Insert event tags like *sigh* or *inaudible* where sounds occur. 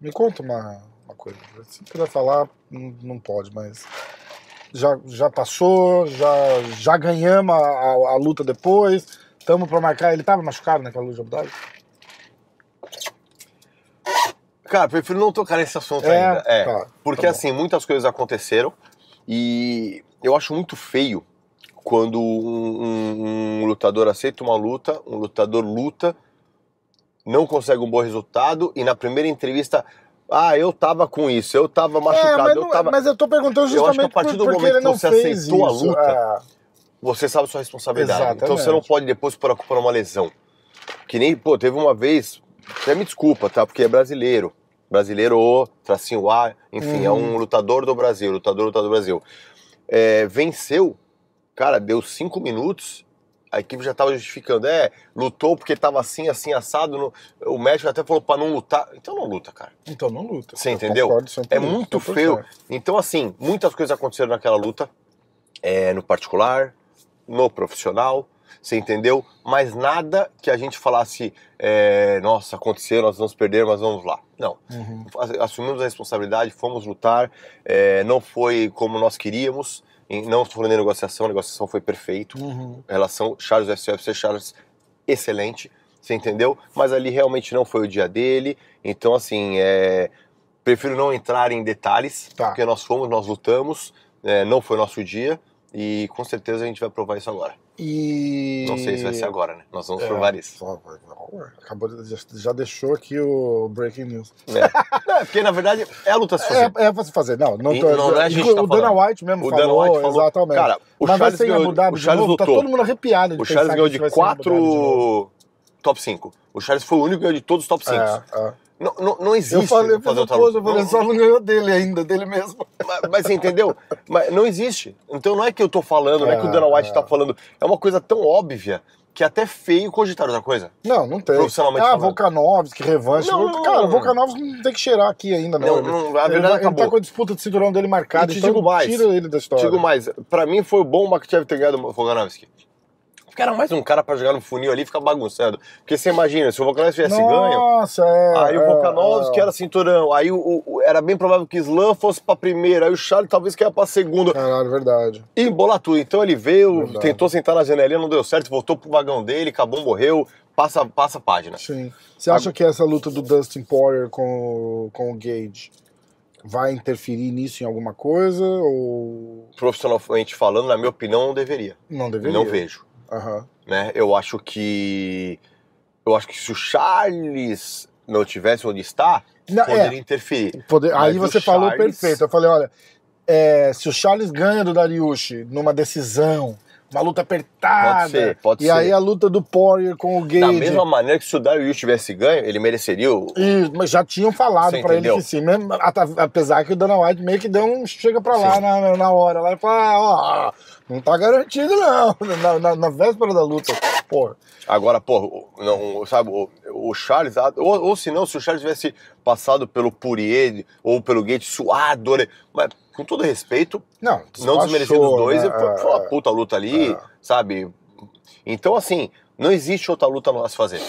Me conta uma, uma coisa. Se quiser falar, não pode, mas já, já passou, já, já ganhamos a, a, a luta depois. Tamo pra marcar. Ele tava machucado naquela luta de Abu Dhabi? Cara, prefiro não tocar nesse assunto é, ainda. É, tá, porque tá assim, muitas coisas aconteceram e eu acho muito feio quando um, um, um lutador aceita uma luta, um lutador luta não consegue um bom resultado e na primeira entrevista ah, eu tava com isso, eu tava é, machucado, é, mas, eu é, tava... mas eu tô perguntando justamente eu acho que a partir do momento que você aceitou isso, a luta, é... você sabe sua responsabilidade. Então, Exatamente. Então você não pode depois pôr a culpa uma lesão. Que nem, pô, teve uma vez, até me desculpa, tá? Porque é brasileiro. Brasileiro, o, tracinho A, enfim, é um uhum. lutador do Brasil, lutador, lutador do Brasil. É, venceu, cara, deu cinco minutos, a equipe já estava justificando, é, lutou porque estava assim, assim, assado. No, o médico até falou para não lutar. Então não luta, cara. Então não luta. Você entendeu? é muito feio. Então, assim, muitas coisas aconteceram naquela luta. É, no particular, no profissional, você entendeu? Mas nada que a gente falasse, é, nossa, aconteceu, nós vamos perder, mas vamos lá. Não. Uhum. Assumimos a responsabilidade, fomos lutar, é, não foi como nós queríamos, em, não estou falando em negociação, a negociação foi perfeito. Uhum. Relação Charles SFC, Charles, excelente. Você entendeu? Mas ali realmente não foi o dia dele. Então, assim, é, prefiro não entrar em detalhes, tá. porque nós fomos, nós lutamos, é, não foi nosso dia. E com certeza a gente vai provar isso agora. E... Não sei se vai ser agora, né? Nós vamos é, provar isso. acabou de, já, deixou aqui o breaking news. É. *laughs* é porque na verdade é a luta se fazer. É, é pra se fazer. Não, não, tô, não, não é a gente o, tá o Dana White mesmo o falou, White falou, exatamente. Cara, o Mas Charles ganhou, Abu Dhabi o novo, tá lutou. tá todo mundo arrepiado de O Charles ganhou de quatro de top 5. O Charles foi o único que ganhou de todos os top 5. É, é. Não, não, não existe. Eu falei fazer outra luta. O Venezuela não ganhou dele ainda, dele mesmo. Mas, mas entendeu? Mas não existe. Então não é que eu tô falando, não é que o ah, Dana White é. tá falando. É uma coisa tão óbvia que é até feio cogitar outra coisa. Não, não tem. Profissionalmente ah, Volkanovski, Volkanovski, revanche. Não, não, cara, Volkanovski não tem que cheirar aqui ainda, não. não, não a verdade ele, acabou. ele tá com a disputa de cinturão dele marcada, e te então digo mais, tira ele da história. Digo mais, pra mim foi bom o Makhachev ter ganhado o Volkanovski era mais um cara pra jogar no funil ali e ficar bagunçando. Porque você imagina, se o Volkanovski tivesse ganho. Nossa, é. Aí o Volkanovski é, é. era cinturão. Aí o, o, era bem provável que Slam fosse pra primeira. Aí o Charles talvez que ia pra segunda. Caralho, verdade. E embolar tudo. Então ele veio, verdade. tentou sentar na janelinha, não deu certo, voltou pro vagão dele, acabou, morreu. Passa, passa a página. Sim. Você acha que essa luta do Dustin Poirier com, com o Gage vai interferir nisso em alguma coisa? Ou... Profissionalmente falando, na minha opinião, não deveria. Não deveria. Não vejo. Uhum. Né? Eu acho que. Eu acho que se o Charles não tivesse onde está, não, é. poderia é, interferir. Poder, aí você Charles... falou perfeito. Eu falei, olha, é, se o Charles ganha do Dariushi numa decisão, uma luta apertada. Pode ser, pode e ser. aí a luta do Poirier com o Gage. Da mesma maneira que se o Darius tivesse ganho, ele mereceria o... mas já tinham falado para ele que sim. Mesmo, apesar que o Dana White meio que deu um chega para lá na, na, hora. Lá e fala, ah, ó... Não tá garantido, não. *laughs* Na, na, na véspera da luta, porra. Agora, pô, não, sabe, o, o Charles, ou, ou se não, se o Charles tivesse passado pelo Purier ou pelo Gate suado, né? mas com todo respeito, não, não desmerecendo os dois, né? foi, foi uma é, puta luta ali, é. sabe? Então, assim, não existe outra luta nós fazer.